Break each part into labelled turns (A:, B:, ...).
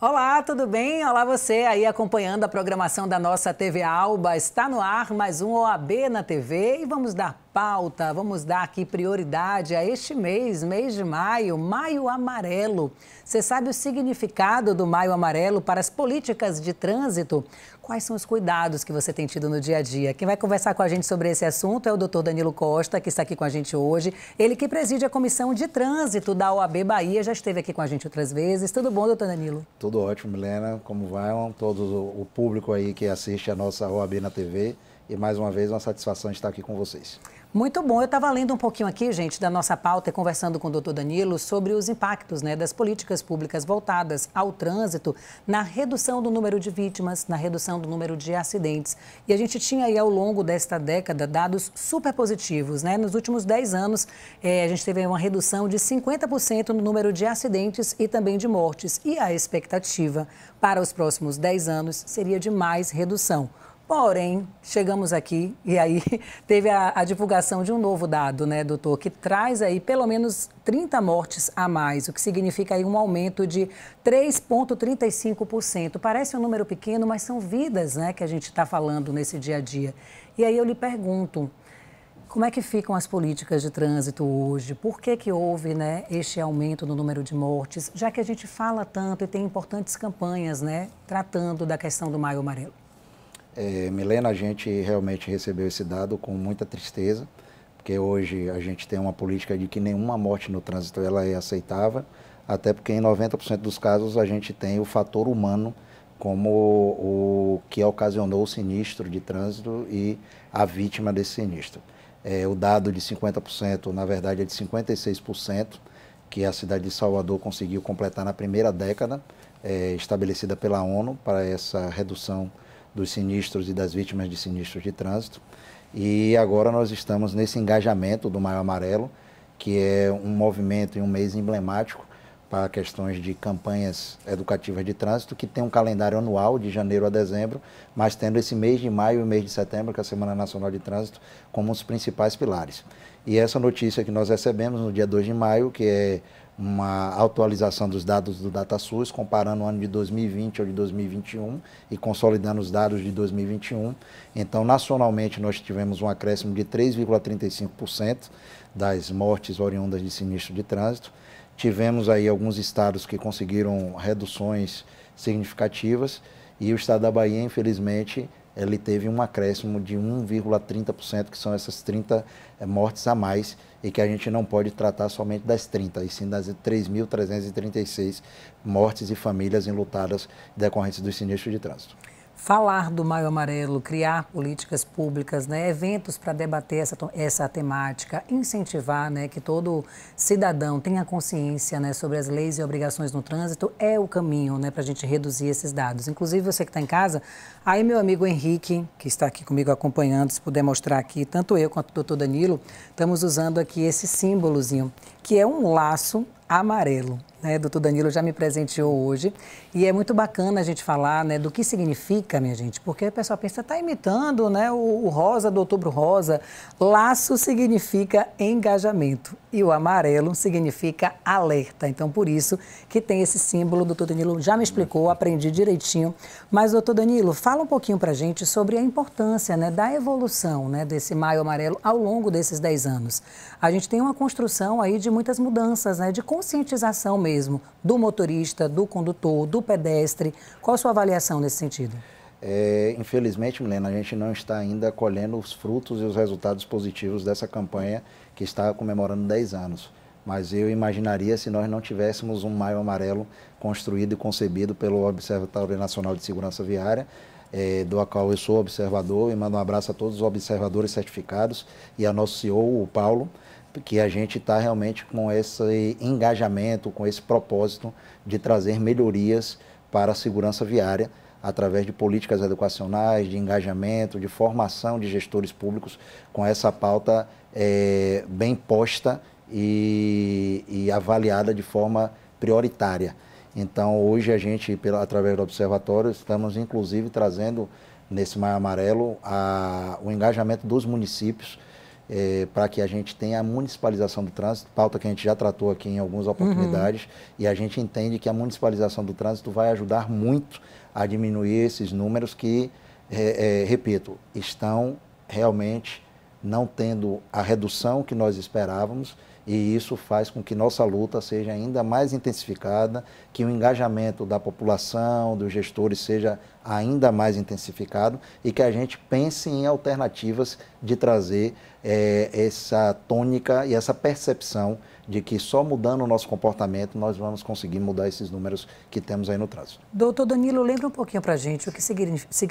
A: Olá, tudo bem? Olá você aí acompanhando a programação da nossa TV Alba. Está no ar mais um OAB na TV e vamos dar pauta. Vamos dar aqui prioridade a este mês, mês de maio, Maio Amarelo. Você sabe o significado do Maio Amarelo para as políticas de trânsito? Quais são os cuidados que você tem tido no dia a dia? Quem vai conversar com a gente sobre esse assunto é o doutor Danilo Costa, que está aqui com a gente hoje. Ele que preside a Comissão de Trânsito da OAB Bahia, já esteve aqui com a gente outras vezes. Tudo bom,
B: doutor Danilo? Tudo ótimo, Milena. Como vai? Todo o público aí que assiste a nossa OAB na TV. E mais uma vez, uma satisfação estar aqui com vocês.
A: Muito bom. Eu estava lendo um pouquinho aqui, gente, da nossa pauta e conversando com o doutor Danilo sobre os impactos né, das políticas públicas voltadas ao trânsito na redução do número de vítimas, na redução do número de acidentes. E a gente tinha aí ao longo desta década dados super positivos. Né? Nos últimos 10 anos, eh, a gente teve uma redução de 50% no número de acidentes e também de mortes. E a expectativa para os próximos 10 anos seria de mais redução. Porém, chegamos aqui e aí teve a, a, divulgação de um novo dado, né, doutor, que traz aí pelo menos 30 mortes a mais, o que significa aí um aumento de 3,35%. Parece um número pequeno, mas são vidas, né, que a gente está falando nesse dia a dia. E aí eu lhe pergunto, como é que ficam as políticas de trânsito hoje? Por que, que houve né, este aumento no número de mortes, já que a gente fala tanto e tem importantes campanhas né, tratando da questão do maio amarelo?
B: É, Milena, a gente realmente recebeu esse dado com muita tristeza, porque hoje a gente tem uma política de que nenhuma morte no trânsito ela é aceitável, até porque em 90% dos casos a gente tem o fator humano como o que ocasionou o sinistro de trânsito e a vítima desse sinistro. É, o dado de 50%, na verdade, é de 56%, que a cidade de Salvador conseguiu completar na primeira década, é, estabelecida pela ONU para essa redução dos sinistros e das vítimas de sinistros de trânsito. E agora nós estamos nesse engajamento do Maio Amarelo, que é um movimento e um mês emblemático para questões de campanhas educativas de trânsito, que tem um calendário anual de janeiro a dezembro, mas tendo esse mês de maio e mês de setembro, que é a Semana Nacional de Trânsito, como os principais pilares. E essa notícia que nós recebemos no dia 2 de maio, que é uma atualização dos dados do DataSUS, comparando o ano de 2020 ao de 2021 e consolidando os dados de 2021. Então, nacionalmente, nós tivemos um acréscimo de 3,35% das mortes oriundas de sinistro de trânsito. Tivemos aí alguns estados que conseguiram reduções significativas e o estado da Bahia, infelizmente, ele teve um acréscimo de 1,30%, que são essas 30 eh, mortes a mais, e que a gente não pode tratar somente das 30, e sim das 3.336 mortes e famílias enlutadas decorrentes do sinistro de trânsito
A: falar do Maio Amarelo, criar políticas públicas, né, eventos para debater essa, essa temática, incentivar né, que todo cidadão tenha consciência né, sobre as leis e obrigações no trânsito é o caminho né, para a gente reduzir esses dados. Inclusive, você que está em casa, aí meu amigo Henrique, que está aqui comigo acompanhando, se puder mostrar aqui, tanto eu quanto o doutor Danilo, estamos usando aqui esse símbolozinho, que é um laço amarelo. Né? Doutor Danilo já me presenteou hoje e é muito bacana a gente falar né, do que significa, minha gente, porque a pessoa pensa, está imitando né, o, o rosa do outubro rosa. Laço significa engajamento e o amarelo significa alerta. Então, por isso que tem esse símbolo, doutor Danilo já me explicou, aprendi direitinho. Mas, doutor Danilo, fala um pouquinho para a gente sobre a importância né, da evolução né, desse maio amarelo ao longo desses 10 anos. A gente tem uma construção aí de muitas mudanças, né, de conscientização mesmo do motorista, do
B: condutor, do pedestre?
A: Qual a sua avaliação nesse sentido?
B: É, infelizmente, Milena, a gente não está ainda colhendo os frutos e os resultados positivos dessa campanha que está comemorando 10 anos. Mas eu imaginaria se nós não tivéssemos um Maio Amarelo construído e concebido pelo Observatório Nacional de Segurança Viária, é, do qual eu sou observador, e mando um abraço a todos os observadores certificados e a nosso CEO, o Paulo que a gente está realmente com esse engajamento, com esse propósito de trazer melhorias para a segurança viária através de políticas educacionais, de engajamento, de formação de gestores públicos, com essa pauta é, bem posta e, e, avaliada de forma prioritária. Então, hoje a gente, pela, através do Observatório, estamos inclusive trazendo nesse Maio Amarelo a, o engajamento dos municípios é, para que a gente tenha a municipalização do trânsito, pauta que a gente já tratou aqui em algumas uhum. oportunidades, uhum. e a gente entende que a municipalização do trânsito vai ajudar muito a diminuir esses números que, é, é, repito, estão realmente não tendo a redução que nós esperávamos e isso faz com que nossa luta seja ainda mais intensificada, que o engajamento da população, dos gestores seja ainda mais intensificado e que a gente pense em alternativas de trazer é, essa tônica e essa percepção de que só mudando o nosso comportamento nós vamos conseguir mudar esses números que temos aí no trânsito.
A: Doutor Danilo, lembra um pouquinho para a gente o que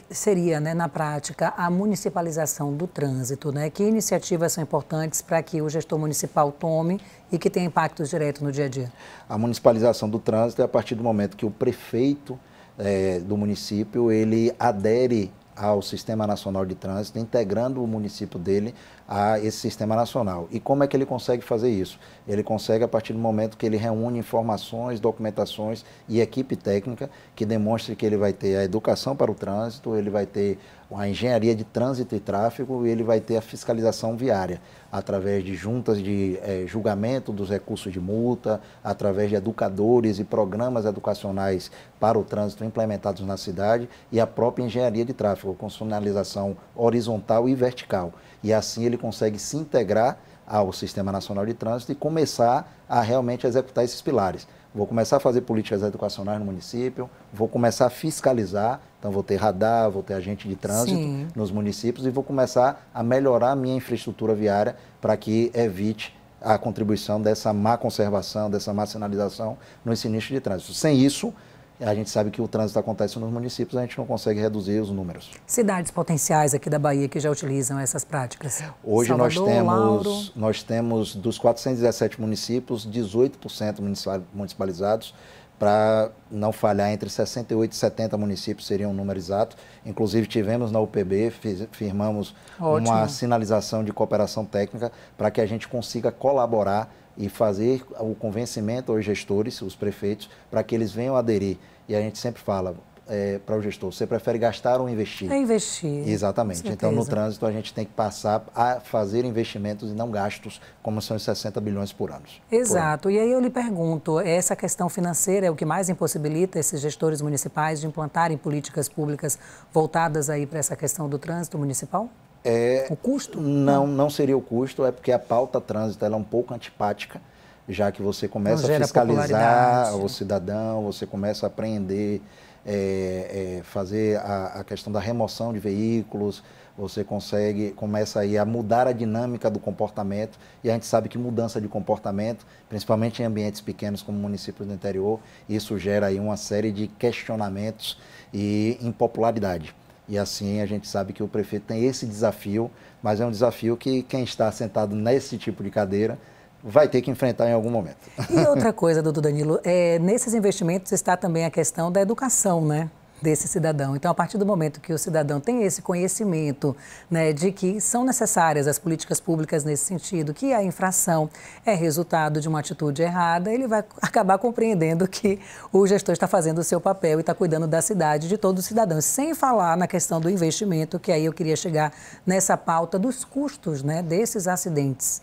A: seria, né, na prática, a municipalização do trânsito, né? Que iniciativas são importantes para que o gestor municipal tome e que tenha impactos diretos no dia a dia?
B: A municipalização do trânsito é a partir do momento que o prefeito é, do município ele adere ao Sistema Nacional de Trânsito, integrando o município dele a esse sistema nacional. E como é que ele consegue fazer isso? Ele consegue a partir do momento que ele reúne informações, documentações e equipe técnica que demonstre que ele vai ter a educação para o trânsito, ele vai ter a engenharia de trânsito e tráfego, ele vai ter a fiscalização viária, através de juntas de é, julgamento dos recursos de multa, através de educadores e programas educacionais para o trânsito implementados na cidade e a própria engenharia de tráfego, com sinalização horizontal e vertical. E assim ele consegue se integrar ao Sistema Nacional de Trânsito e começar a realmente executar esses pilares. Vou começar a fazer políticas educacionais no município, vou começar a fiscalizar então, vou ter radar, vou ter agente de trânsito Sim. nos municípios e vou começar a melhorar a minha infraestrutura viária para que evite a contribuição dessa má conservação, dessa má sinalização nos sinistros de trânsito. Sem isso, a gente sabe que o trânsito acontece nos municípios, a gente não consegue reduzir os números.
A: Cidades potenciais aqui da Bahia que já utilizam essas práticas? Hoje Salvador, nós, temos,
B: nós temos, dos 417 municípios, 18% municipalizados para não falhar, entre 68 e 70 municípios seria um número exato. Inclusive, tivemos na UPB, fiz, firmamos Ótimo. uma sinalização de cooperação técnica para que a gente consiga colaborar e fazer o convencimento aos gestores, os prefeitos, para que eles venham aderir. E a gente sempre fala, é, para o gestor? Você prefere gastar ou investir? É investir. Exatamente. Então, no trânsito, a gente tem que passar a fazer investimentos e não gastos, como são os 60 bilhões por ano.
A: Exato. Por ano. E aí eu lhe pergunto, essa questão financeira é o que mais impossibilita esses gestores municipais de implantarem políticas públicas voltadas aí para essa questão do trânsito municipal?
B: É, o custo? Não, não seria o custo, é porque a pauta trânsito ela é um pouco antipática, já que você começa a fiscalizar o cidadão, você começa a apreender é, é, fazer a, a, questão da remoção de veículos, você consegue, começa aí a mudar a dinâmica do comportamento, e a gente sabe que mudança de comportamento, principalmente em ambientes pequenos como municípios do interior, isso gera aí uma série de questionamentos e impopularidade. E assim a gente sabe que o prefeito tem esse desafio, mas é um desafio que quem está sentado nesse tipo de cadeira vai ter que enfrentar em algum momento. E outra
A: coisa, doutor Danilo, é, nesses investimentos está também a questão da educação, né? desse cidadão. Então, a partir do momento que o cidadão tem esse conhecimento né, de que são necessárias as políticas públicas nesse sentido, que a infração é resultado de uma atitude errada, ele vai acabar compreendendo que o gestor está fazendo o seu papel e está cuidando da cidade, de todos os cidadãos. Sem falar na questão do investimento, que aí eu queria chegar nessa pauta dos custos né, desses acidentes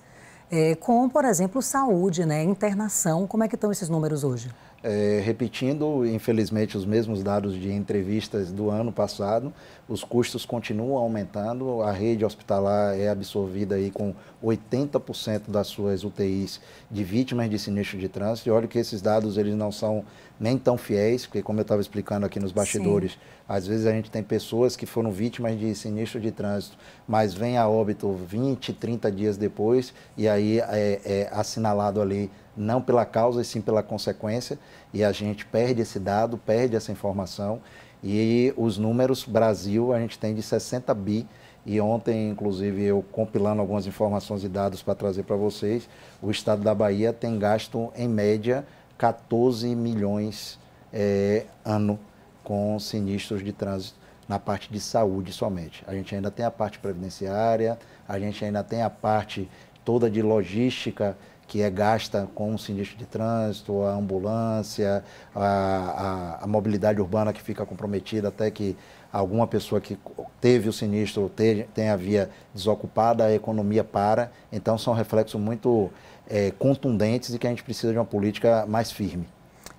A: é, com, por exemplo, saúde, né, internação. Como é que estão esses números hoje?
B: É, repetindo, infelizmente, os mesmos dados de entrevistas do ano passado, os custos continuam aumentando, a rede hospitalar é absorvida aí com 80% das suas UTIs de vítimas de sinistro de trânsito. E olha que esses dados eles não são nem tão fiéis, porque como eu estava explicando aqui nos bastidores, Sim. às vezes a gente tem pessoas que foram vítimas de sinistro de trânsito, mas vem a óbito 20, 30 dias depois e aí é, é assinalado ali não pela causa e sim pela consequência, e a gente perde esse dado, perde essa informação. E os números, Brasil, a gente tem de 60 bi e ontem, inclusive, eu compilando algumas informações e dados para trazer para vocês, o estado da Bahia tem gasto, em média, 14 milhões é, ano com sinistros de trânsito na parte de saúde somente. A gente ainda tem a parte previdenciária, a gente ainda tem a parte toda de logística que é gasta com o sinistro de trânsito, a ambulância, a, a, a, mobilidade urbana que fica comprometida até que alguma pessoa que teve o sinistro tenha a via desocupada, a economia para. Então, são reflexos muito é, contundentes e que a gente precisa de uma política mais firme.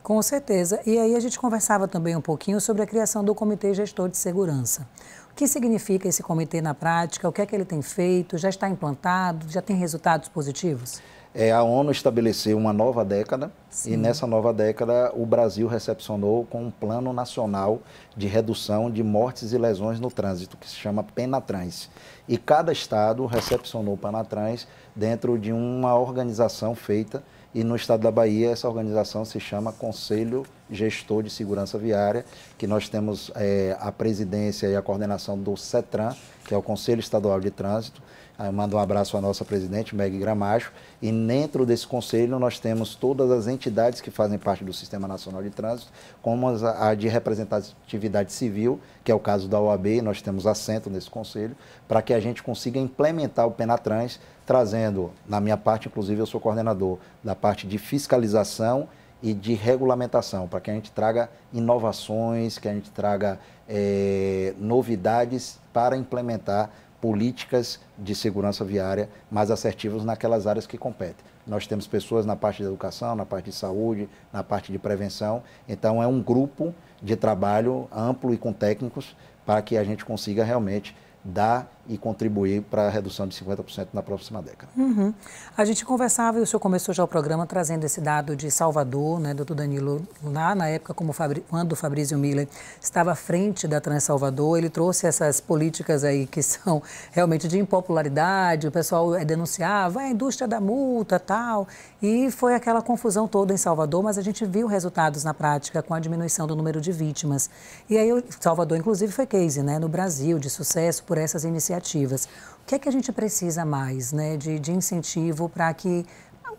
A: Com certeza. E aí a gente conversava também um pouquinho sobre a criação do Comitê Gestor de Segurança. O que significa esse comitê na prática? O que é que ele tem feito? Já está implantado? Já tem resultados positivos?
B: É, a ONU estabeleceu uma nova década Sim. e nessa nova década o Brasil recepcionou com um plano nacional de redução de mortes e lesões no trânsito, que se chama Penatrans. E cada estado recepcionou Penatrans dentro de uma organização feita e no estado da Bahia, essa organização se chama Conselho Gestor de Segurança Viária, que nós temos é, a presidência e a coordenação do CETRAN, que é o Conselho Estadual de Trânsito, Manda mando um abraço à nossa presidente, Meg Gramacho. E dentro desse conselho nós temos todas as entidades que fazem parte do Sistema Nacional de Trânsito, como a de representatividade civil, que é o caso da OAB, nós temos assento nesse conselho, para que a gente consiga implementar o Penatrans, trazendo, na minha parte, inclusive eu sou coordenador da parte de fiscalização e de regulamentação, para que a gente traga inovações, que a gente traga é, novidades para implementar políticas de segurança viária mais assertivas naquelas áreas que competem. Nós temos pessoas na parte de educação, na parte de saúde, na parte de prevenção. Então, é um grupo de trabalho amplo e com técnicos para que a gente consiga realmente dar e contribuir para a redução de 50% na próxima década.
A: Uhum. A gente conversava e o senhor começou já o programa trazendo esse dado de Salvador, né, doutor Danilo, lá na época, como Fabri, quando o Fabrício Miller estava à frente da Trans Salvador, ele trouxe essas políticas aí que são realmente de impopularidade, o pessoal é, denunciava, é a indústria da multa, tal, e foi aquela confusão toda em Salvador, mas a gente viu resultados na prática com a diminuição do número de vítimas. E aí Salvador, inclusive, foi case, né, no Brasil, de sucesso, por por essas iniciativas. O que é que a gente precisa mais né, de, de incentivo para que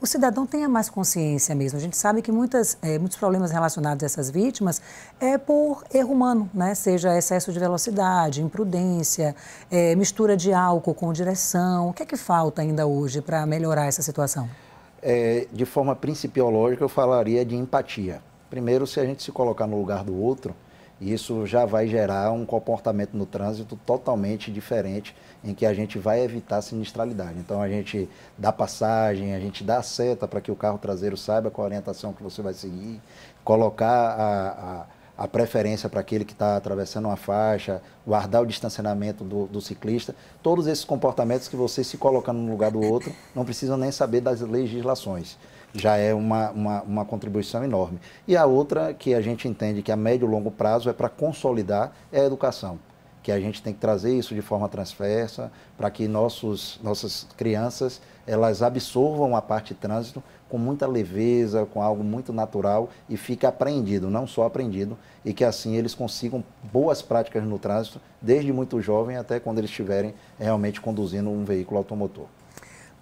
A: o cidadão tenha mais consciência mesmo. A gente sabe que muitas, é, muitos problemas relacionados a essas vítimas é por erro humano, né? seja excesso de velocidade, imprudência, é, mistura de álcool com direção. O que é que falta ainda hoje para melhorar essa situação?
B: É, de forma principiológica, eu falaria de empatia. Primeiro, se a gente se colocar no lugar do outro, isso já vai gerar um comportamento no trânsito totalmente diferente, em que a gente vai evitar sinistralidade. Então a gente dá passagem, a gente dá seta para que o carro traseiro saiba qual a orientação que você vai seguir, colocar a, a a preferência para aquele que está atravessando uma faixa, guardar o distanciamento do, do, ciclista, todos esses comportamentos que você se colocando no lugar do outro não precisa nem saber das legislações já é uma, uma, uma contribuição enorme. E a outra que a gente entende que a médio e longo prazo é para consolidar é a educação que a gente tem que trazer isso de forma transversa para que nossos, nossas crianças elas absorvam a parte de trânsito com muita leveza, com algo muito natural e fique aprendido, não só aprendido, e que assim eles consigam boas práticas no trânsito desde muito jovem até quando eles estiverem realmente conduzindo um veículo automotor.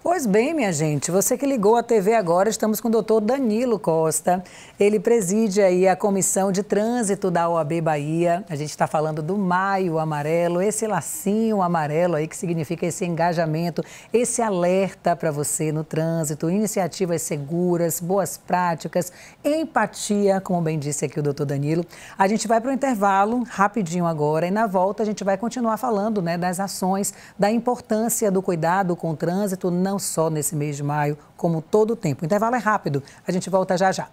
A: Pois bem, minha gente, você que ligou a TV agora, estamos com o doutor Danilo Costa. Ele preside aí a Comissão de Trânsito da OAB Bahia. A gente está falando do maio amarelo, esse lacinho amarelo aí que significa esse engajamento, esse alerta para você no trânsito, iniciativas seguras, boas práticas, empatia, como bem disse aqui o doutor Danilo. A gente vai para o intervalo rapidinho agora e na volta a gente vai continuar falando né, das ações, da importância do cuidado com o trânsito, não não só nesse mês de maio, como todo o tempo. O intervalo é rápido, a gente volta já já.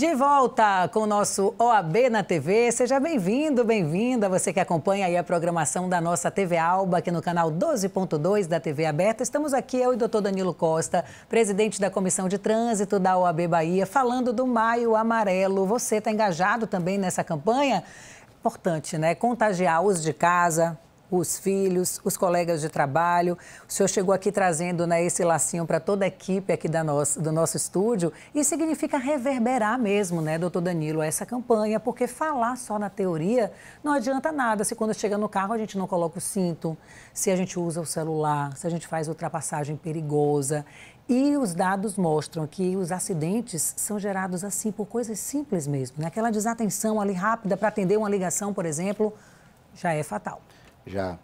A: De volta com o nosso OAB na TV. Seja bem-vindo, bem-vinda. Você que acompanha aí a programação da nossa TV Alba, aqui no canal 12.2 da TV Aberta. Estamos aqui, eu e o doutor Danilo Costa, presidente da Comissão de Trânsito da OAB Bahia, falando do Maio Amarelo. Você está engajado também nessa campanha? Importante, né? Contagiar os de casa, os filhos, os colegas de trabalho. O senhor chegou aqui trazendo né, esse lacinho para toda a equipe aqui da nosso do nosso estúdio e significa reverberar mesmo, né, doutor Danilo, essa campanha, porque falar só na teoria não adianta nada se quando chega no carro a gente não coloca o cinto, se a gente usa o celular, se a gente faz ultrapassagem perigosa. E os dados mostram que os acidentes são gerados assim por coisas simples mesmo, né? Aquela desatenção ali rápida para atender uma ligação, por exemplo, já é fatal.
B: Já.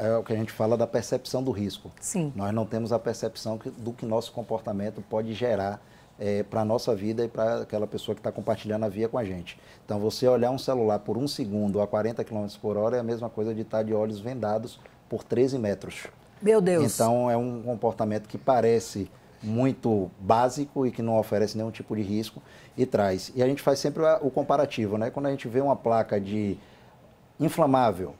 B: É, é o que a gente fala da percepção do risco. Sim. Nós não temos a percepção do que nosso comportamento pode gerar é, para a nossa vida e para aquela pessoa que está compartilhando a via com a gente. Então, você olhar um celular por um segundo a 40 km por hora é a mesma coisa de estar tá de olhos vendados por 13 metros. Meu Deus! Então, é um comportamento que parece muito básico e que não oferece nenhum tipo de risco e traz. E a gente faz sempre o comparativo, né? Quando a gente vê uma placa de inflamável,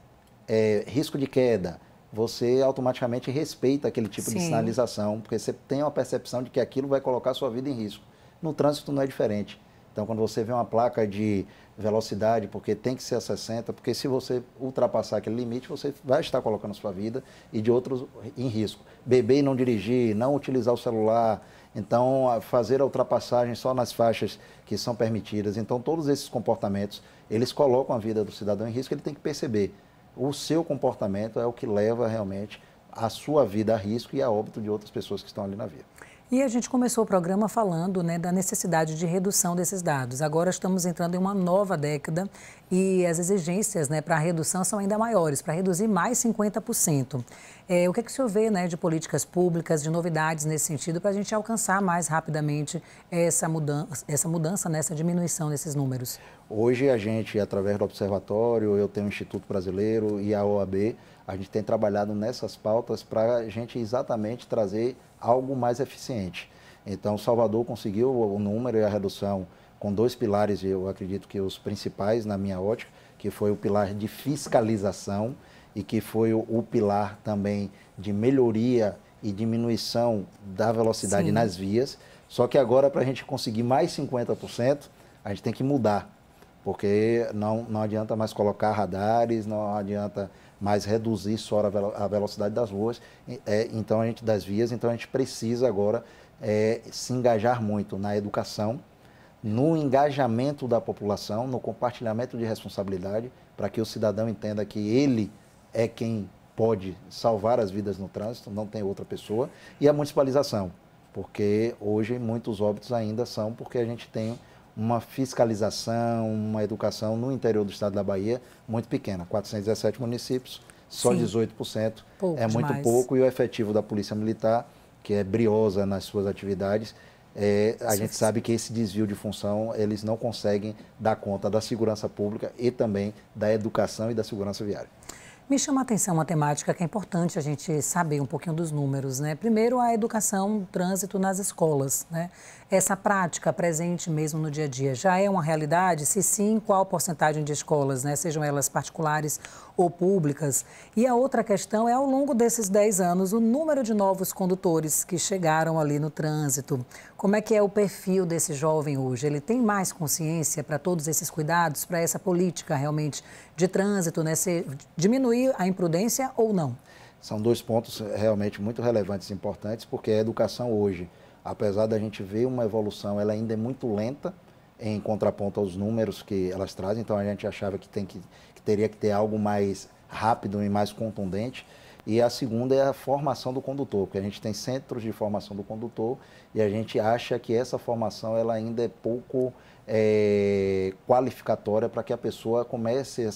B: é, risco de queda, você automaticamente respeita aquele tipo Sim. de sinalização, porque você tem uma percepção de que aquilo vai colocar a sua vida em risco. No trânsito não é diferente. Então, quando você vê uma placa de velocidade, porque tem que ser a 60, porque se você ultrapassar aquele limite, você vai estar colocando a sua vida e de outros em risco. Beber e não dirigir, não utilizar o celular, então fazer a ultrapassagem só nas faixas que são permitidas. Então, todos esses comportamentos, eles colocam a vida do cidadão em risco, ele tem que perceber o seu comportamento é o que leva realmente a sua vida a risco e a óbito de outras pessoas que estão ali na vida.
A: E a gente começou o programa falando né, da necessidade de redução desses dados. Agora estamos entrando em uma nova década e as exigências né, para a redução são ainda maiores, para reduzir mais 50%. É, o que, é que o senhor vê né, de políticas públicas, de novidades nesse sentido, para a gente alcançar mais rapidamente essa mudança, essa mudança nessa né, diminuição desses números?
B: Hoje a gente, através do Observatório, eu tenho o Instituto Brasileiro e a OAB, a gente tem trabalhado nessas pautas para a gente exatamente trazer algo mais eficiente. Então, Salvador conseguiu o número e a redução com dois pilares, eu acredito que os principais na minha ótica, que foi o pilar de fiscalização e que foi o, pilar também de melhoria e diminuição da velocidade Sim. nas vias. Só que agora, para a gente conseguir mais 50%, a gente tem que mudar, porque não, não adianta mais colocar radares, não adianta mas reduzir só a, velocidade das ruas, é, então a gente das vias, então a gente precisa agora é, se engajar muito na educação, no engajamento da população, no compartilhamento de responsabilidade, para que o cidadão entenda que ele é quem pode salvar as vidas no trânsito, não tem outra pessoa, e a municipalização, porque hoje muitos óbitos ainda são porque a gente tem uma fiscalização, uma educação no interior do estado da Bahia muito pequena. 417 municípios, só Sim. 18%. Pouco é muito demais. pouco e o efetivo da Polícia Militar, que é briosa nas suas atividades, é, a Sim. gente sabe que esse desvio de função eles não conseguem dar conta da segurança pública e também da educação e da segurança viária.
A: Me chama a atenção uma temática que é importante a gente saber um pouquinho dos números, né? Primeiro, a educação, trânsito nas escolas, né? Essa prática presente mesmo no dia a dia já é uma realidade? Se sim, qual porcentagem de escolas, né? Sejam elas particulares ou públicas. E a outra questão é, ao longo desses 10 anos, o número de novos condutores que chegaram ali no trânsito. Como é que é o perfil desse jovem hoje? Ele tem mais consciência para todos esses cuidados, para essa política realmente de trânsito, né? Se
B: diminuir a
A: imprudência ou não?
B: São dois pontos eh, realmente muito relevantes e importantes, porque é a educação hoje, apesar da gente ver uma evolução, ela ainda é muito lenta em contraponto aos números que elas trazem. Então a gente achava que tem que teria que ter algo mais rápido e mais contundente. E a segunda é a formação do condutor, porque a gente tem centros de formação do condutor e a gente acha que essa formação ela ainda é pouco é, qualificatória para que a pessoa comece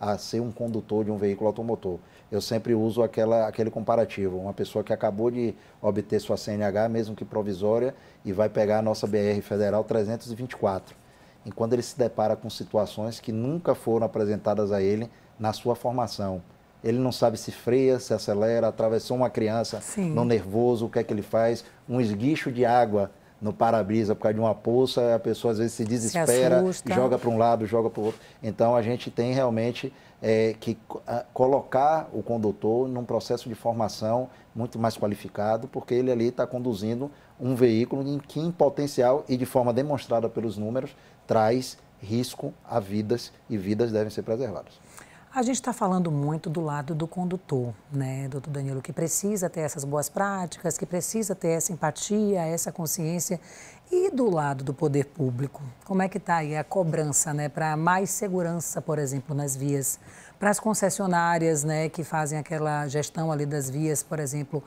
B: a ser um condutor de um veículo automotor. Eu sempre uso aquela, aquele comparativo, uma pessoa que acabou de obter sua CNH, mesmo que provisória, e vai pegar a nossa BR Federal 324 enquanto ele se depara com situações que nunca foram apresentadas a ele na sua formação. Ele não sabe se freia, se acelera, atravessou uma criança Sim. no nervoso, o que é que ele faz? Um esguicho de água no para-brisa por causa de uma poça, a pessoa às vezes se desespera, se joga para um lado, joga para o outro. Então a gente tem realmente é, que colocar o condutor num processo de formação muito mais qualificado, porque ele ali está conduzindo um veículo em que, em potencial e de forma demonstrada pelos números, traz risco a vidas e vidas devem ser preservadas.
A: A gente está falando muito do lado do condutor, né, doutor Danilo, que precisa ter essas boas práticas, que precisa ter essa empatia, essa consciência. E do lado do poder público, como é que está aí a cobrança, né, para mais segurança, por exemplo, nas vias? Para as concessionárias, né, que fazem aquela gestão ali das vias, por exemplo,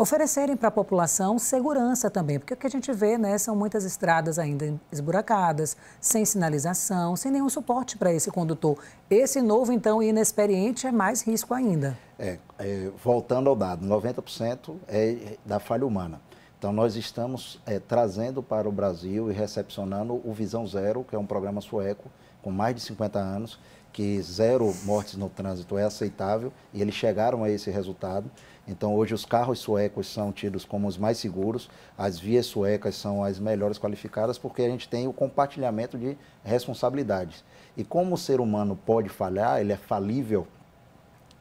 A: oferecerem para a população segurança também, porque o que a gente vê né, são muitas estradas ainda esburacadas, sem sinalização, sem nenhum suporte para esse condutor. Esse novo, então, e inexperiente é mais risco ainda.
B: É, é, voltando ao dado, 90% é, é da falha humana. Então, nós estamos é, trazendo para o Brasil e recepcionando o Visão Zero, que é um programa sueco com mais de 50 anos, que zero mortes no trânsito é aceitável, e eles chegaram a esse resultado. Então, hoje, os carros suecos são tidos como os mais seguros, as vias suecas são as melhores qualificadas, porque a gente tem o compartilhamento de responsabilidades. E como o ser humano pode falhar, ele é falível,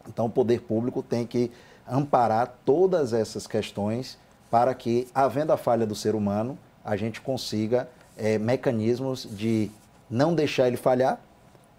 B: então o poder público tem que amparar todas essas questões para que, havendo a falha do ser humano, a gente consiga é, mecanismos de não deixar ele falhar,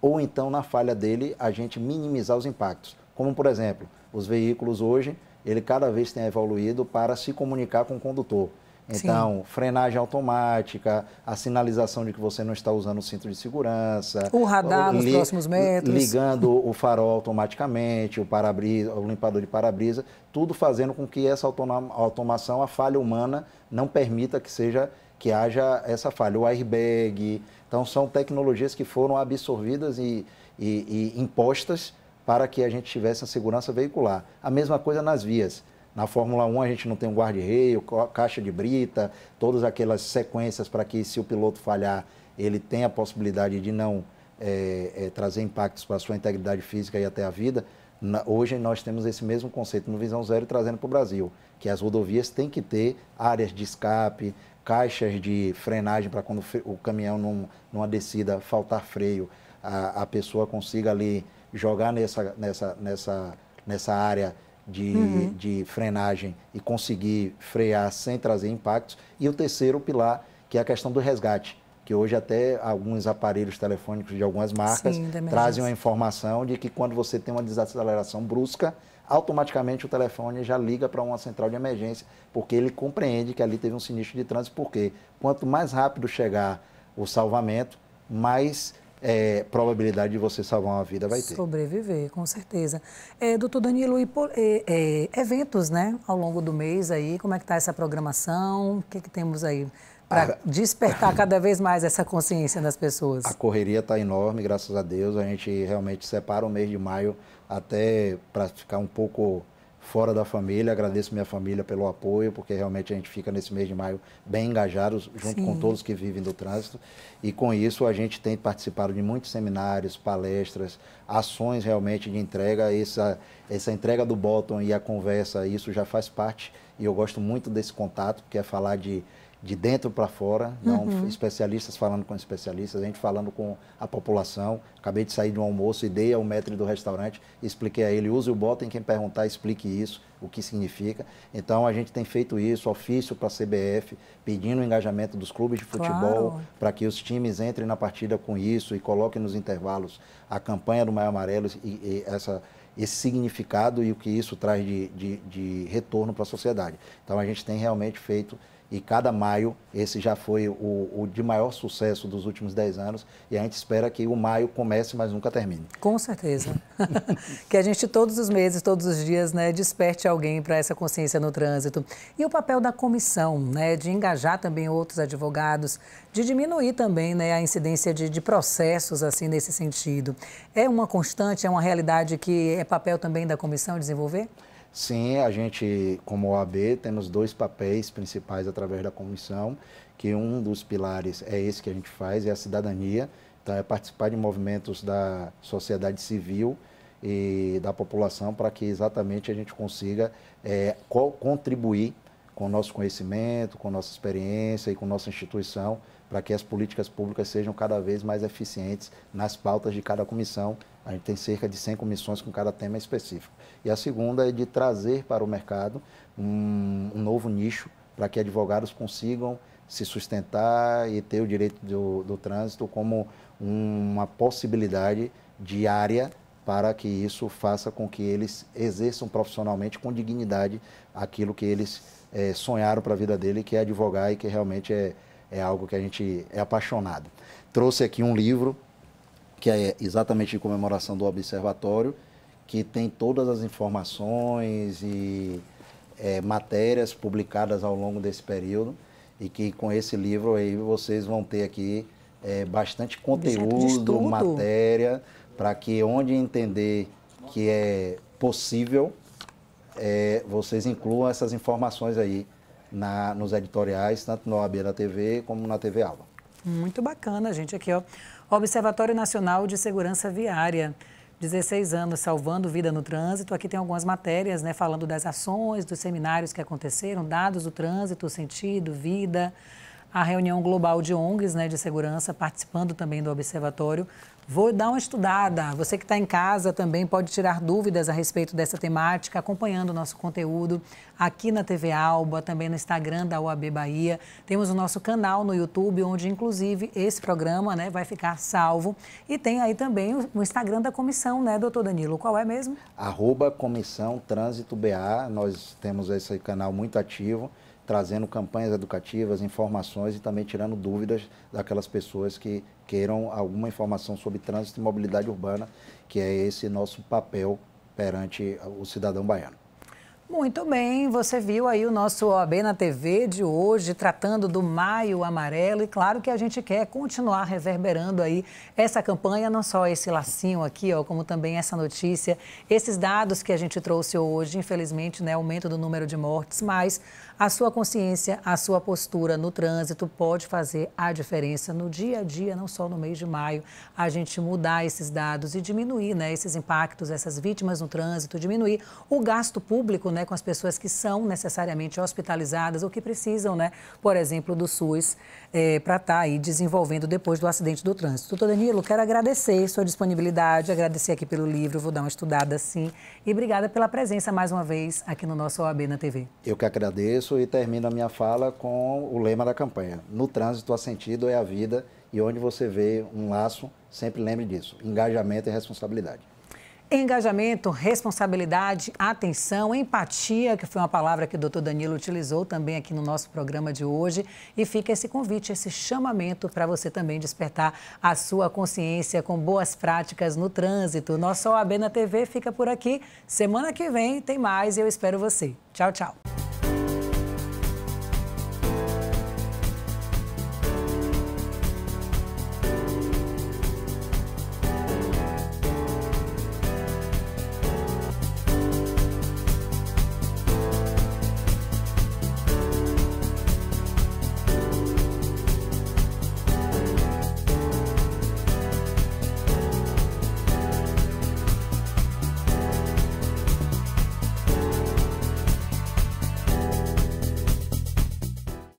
B: ou então, na falha dele, a gente minimizar os impactos. Como, por exemplo, os veículos hoje ele cada vez tem evoluído para se comunicar com o condutor. Então, Sim. frenagem automática, a sinalização de que você não está usando o cinto de segurança. O radar nos próximos metros. Ligando o farol automaticamente, o para-brisa, o limpador de para-brisa, tudo fazendo com que essa automação, a falha humana, não permita que seja que haja essa falha. O airbag. Então, são tecnologias que foram absorvidas e, e, e impostas para que a gente tivesse a segurança veicular. A mesma coisa nas vias. Na Fórmula 1 a gente não tem um guarda-reio, caixa de brita, todas aquelas sequências para que se o piloto falhar, ele tenha a possibilidade de não é, é, trazer impactos para a sua integridade física e até a vida. Na, hoje nós temos esse mesmo conceito no Visão Zero trazendo para o Brasil, que as rodovias têm que ter áreas de escape, caixas de frenagem para quando o caminhão num, numa descida faltar freio a, a pessoa consiga ali jogar nessa, nessa, nessa, nessa área de, uhum. de frenagem e conseguir frear sem trazer impactos. E o terceiro pilar, que é a questão do resgate que hoje até alguns aparelhos telefônicos de algumas marcas Sim, trazem a informação de que quando você tem uma desaceleração brusca, automaticamente o telefone já liga para uma central de emergência, porque ele compreende que ali teve um sinistro de trânsito, porque quanto mais rápido chegar o salvamento, mais é, probabilidade de você salvar uma vida vai ter.
A: Sobreviver, com certeza. É, doutor Danilo, e, é, é, eventos, né, ao longo do mês aí, como é que está essa programação? O que, é que temos aí para ah, despertar cada
B: vez mais essa consciência das pessoas? A correria está enorme, graças a Deus. A gente realmente separa o mês de maio até para ficar um pouco fora da família. Agradeço minha família pelo apoio, porque realmente a gente fica nesse mês de maio bem engajado, junto Sim. com todos que vivem do trânsito. E com isso a gente tem participado de muitos seminários, palestras, ações realmente de entrega. Essa, essa entrega do bottom e a conversa, isso já faz parte. E eu gosto muito desse contato, porque é falar de de dentro para fora, não uhum. especialistas falando com especialistas, a gente falando com a população. Acabei de sair de um almoço e dei ao mestre do restaurante, expliquei a ele, use o bota em quem perguntar, explique isso, o que significa. Então a gente tem feito isso, ofício para a CBF, pedindo o engajamento dos clubes de futebol claro. para que os times entrem na partida com isso e coloquem nos intervalos a campanha do Maio Amarelo e, e essa esse significado e o que isso traz de, de, de retorno para a sociedade. Então a gente tem realmente feito e cada maio, esse já foi o, o, de maior sucesso dos últimos 10 anos. E a gente espera que o maio comece, mas nunca termine. Com certeza.
A: que a gente, todos os meses, todos os dias, né, desperte alguém para essa consciência no trânsito. E o papel da comissão, né, de engajar também outros advogados, de diminuir também né, a incidência de, de processos assim nesse sentido. É uma constante, é uma realidade que é papel também da comissão desenvolver?
B: Sim, a gente, como OAB, temos dois papéis principais através da comissão, que um dos pilares é esse que a gente faz, é a cidadania. Então, é participar de movimentos da sociedade civil e da população para que exatamente a gente consiga é, co contribuir com o nosso conhecimento, com nossa experiência e com nossa instituição para que as políticas públicas sejam cada vez mais eficientes nas pautas de cada comissão a gente tem cerca de 100 comissões com cada tema específico. E a segunda é de trazer para o mercado um, um novo nicho para que advogados consigam se sustentar e ter o direito do, do trânsito como uma possibilidade diária para que isso faça com que eles exerçam profissionalmente com dignidade aquilo que eles é, sonharam para a vida dele, que é advogar e que realmente é, é algo que a gente é apaixonado. Trouxe aqui um livro que é exatamente de comemoração do observatório, que tem todas as informações e é, matérias publicadas ao longo desse período e que com esse livro aí vocês vão ter aqui é, bastante conteúdo, matéria, para que onde entender que é possível, é, vocês incluam essas informações aí na, nos editoriais, tanto no OAB da TV como na TV Alba.
A: Muito bacana, gente. Aqui, ó. Observatório Nacional de Segurança Viária. 16 anos salvando vida no trânsito. Aqui tem algumas matérias, né, falando das ações, dos seminários que aconteceram, dados do trânsito, sentido, vida a reunião global de ONGs né, de segurança, participando também do observatório. Vou dar uma estudada. Você que está em casa também pode tirar dúvidas a respeito dessa temática, acompanhando o nosso conteúdo aqui na TV Alba, também no Instagram da UAB Bahia. Temos o nosso canal no YouTube, onde inclusive esse programa né, vai ficar salvo. E tem aí também o Instagram da comissão, né, doutor Danilo? Qual é mesmo?
B: Arroba Comissão Trânsito BA. Nós temos esse canal muito ativo trazendo campanhas educativas, informações e também tirando dúvidas daquelas pessoas que queiram alguma informação sobre trânsito e mobilidade urbana, que é esse nosso papel perante o cidadão baiano.
A: Muito bem, você viu aí o nosso OAB na TV de hoje, tratando do Maio Amarelo. E claro que a gente quer continuar reverberando aí essa campanha, não só esse lacinho aqui, ó, como também essa notícia, esses dados que a gente trouxe hoje, infelizmente, né, aumento do número de mortes, mas a sua consciência, a sua postura no trânsito pode fazer a diferença no dia a dia, não só no mês de maio, a gente mudar esses dados e diminuir né, esses impactos, essas vítimas no trânsito, diminuir o gasto público né, com as pessoas que são necessariamente hospitalizadas ou que precisam, né, por exemplo, do SUS é, para estar tá aí desenvolvendo depois do acidente do trânsito. Doutor Danilo, quero agradecer sua disponibilidade, agradecer aqui pelo livro, vou dar uma estudada sim. E obrigada pela presença mais uma vez aqui no nosso OAB na TV.
B: Eu que agradeço e termino a minha fala com o lema da campanha. No trânsito o sentido, é a vida. E onde você vê um laço, sempre lembre disso: engajamento e responsabilidade.
A: Engajamento, responsabilidade, atenção, empatia, que foi uma palavra que o doutor Danilo utilizou também aqui no nosso programa de hoje. E fica esse convite, esse chamamento para você também despertar a sua consciência com boas práticas no trânsito. Nossa OAB na TV fica por aqui. Semana que vem tem mais e eu espero você. Tchau, tchau.